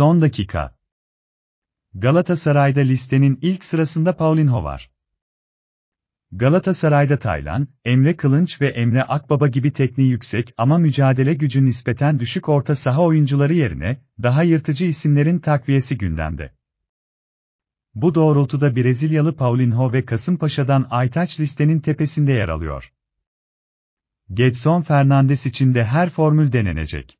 Son dakika. Galatasaray'da listenin ilk sırasında Paulinho var. Galatasaray'da Taylan, Emre Kılınç ve Emre Akbaba gibi tekniği yüksek ama mücadele gücü nispeten düşük orta saha oyuncuları yerine, daha yırtıcı isimlerin takviyesi gündemde. Bu doğrultuda Brezilyalı Paulinho ve Kasımpaşa'dan Aytaç listenin tepesinde yer alıyor. Getson Fernandes için de her formül denenecek.